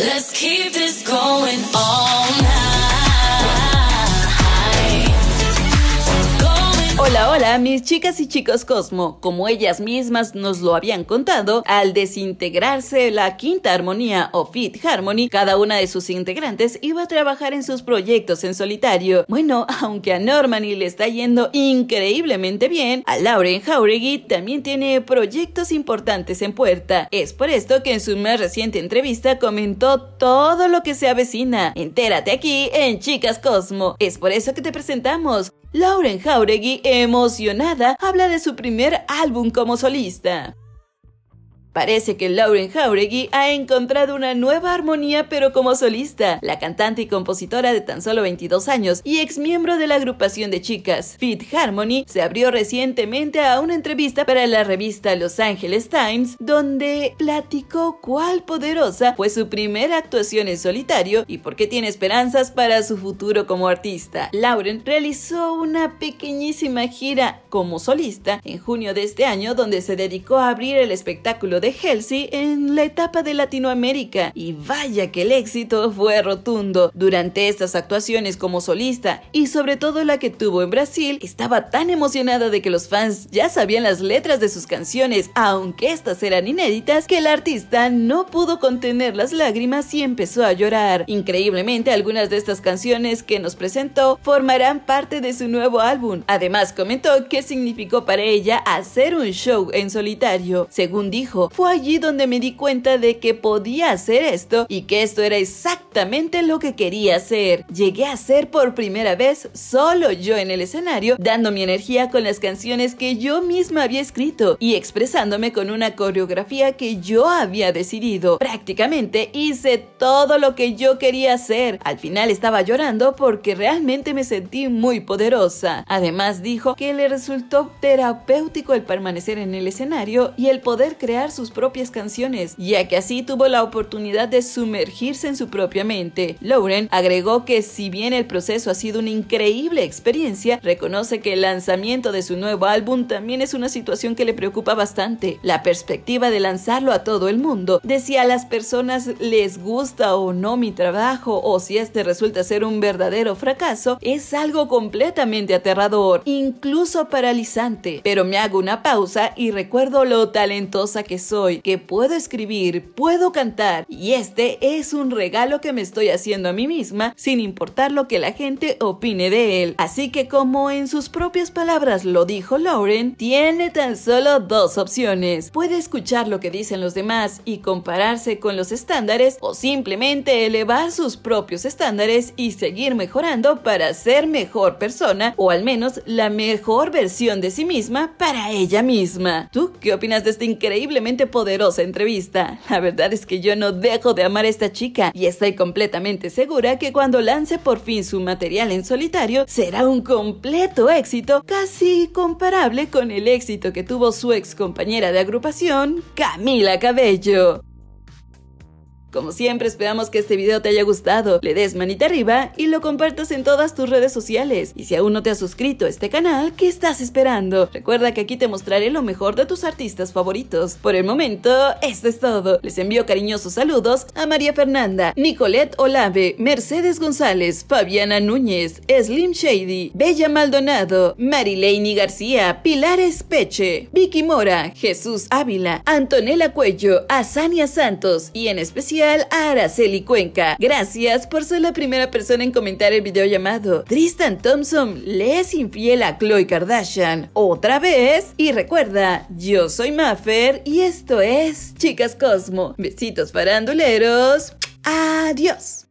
Let's keep this going on. Hola, mis chicas y chicos Cosmo. Como ellas mismas nos lo habían contado, al desintegrarse la Quinta Armonía o Fit Harmony, cada una de sus integrantes iba a trabajar en sus proyectos en solitario. Bueno, aunque a Normani le está yendo increíblemente bien, a Lauren Jauregui también tiene proyectos importantes en puerta. Es por esto que en su más reciente entrevista comentó todo lo que se avecina. Entérate aquí en Chicas Cosmo. Es por eso que te presentamos Lauren Jauregui, emocionada, habla de su primer álbum como solista. Parece que Lauren Jauregui ha encontrado una nueva armonía pero como solista. La cantante y compositora de tan solo 22 años y ex miembro de la agrupación de chicas Fit Harmony se abrió recientemente a una entrevista para la revista Los Angeles Times donde platicó cuál poderosa fue su primera actuación en solitario y por qué tiene esperanzas para su futuro como artista. Lauren realizó una pequeñísima gira como solista en junio de este año donde se dedicó a abrir el espectáculo de de en la etapa de Latinoamérica y vaya que el éxito fue rotundo. Durante estas actuaciones como solista y sobre todo la que tuvo en Brasil, estaba tan emocionada de que los fans ya sabían las letras de sus canciones, aunque estas eran inéditas, que el artista no pudo contener las lágrimas y empezó a llorar. Increíblemente, algunas de estas canciones que nos presentó formarán parte de su nuevo álbum. Además, comentó qué significó para ella hacer un show en solitario. Según dijo, fue allí donde me di cuenta de que podía hacer esto y que esto era exactamente lo que quería hacer. Llegué a ser por primera vez solo yo en el escenario, dando mi energía con las canciones que yo misma había escrito y expresándome con una coreografía que yo había decidido. Prácticamente hice todo lo que yo quería hacer. Al final estaba llorando porque realmente me sentí muy poderosa. Además dijo que le resultó terapéutico el permanecer en el escenario y el poder crear sus propias canciones, ya que así tuvo la oportunidad de sumergirse en su propia mente. Lauren agregó que si bien el proceso ha sido una increíble experiencia, reconoce que el lanzamiento de su nuevo álbum también es una situación que le preocupa bastante. La perspectiva de lanzarlo a todo el mundo, de si a las personas les gusta o no mi trabajo o si este resulta ser un verdadero fracaso, es algo completamente aterrador, incluso paralizante. Pero me hago una pausa y recuerdo lo talentosa que soy, que puedo escribir, puedo cantar y este es un regalo que me estoy haciendo a mí misma sin importar lo que la gente opine de él. Así que como en sus propias palabras lo dijo Lauren, tiene tan solo dos opciones. Puede escuchar lo que dicen los demás y compararse con los estándares o simplemente elevar sus propios estándares y seguir mejorando para ser mejor persona o al menos la mejor versión de sí misma para ella misma. ¿Tú qué opinas de este increíblemente poderosa entrevista. La verdad es que yo no dejo de amar a esta chica y estoy completamente segura que cuando lance por fin su material en solitario será un completo éxito casi comparable con el éxito que tuvo su ex compañera de agrupación, Camila Cabello. Como siempre, esperamos que este video te haya gustado, le des manita arriba y lo compartas en todas tus redes sociales. Y si aún no te has suscrito a este canal, ¿qué estás esperando? Recuerda que aquí te mostraré lo mejor de tus artistas favoritos. Por el momento, esto es todo. Les envío cariñosos saludos a María Fernanda, Nicolette Olave, Mercedes González, Fabiana Núñez, Slim Shady, Bella Maldonado, Marileini García, Pilar Espeche, Vicky Mora, Jesús Ávila, Antonella Cuello, Asania Santos y en especial Araceli Cuenca. Gracias por ser la primera persona en comentar el video llamado Tristan Thompson le es infiel a Chloe Kardashian otra vez. Y recuerda, yo soy Maffer y esto es Chicas Cosmo. Besitos faranduleros. Adiós.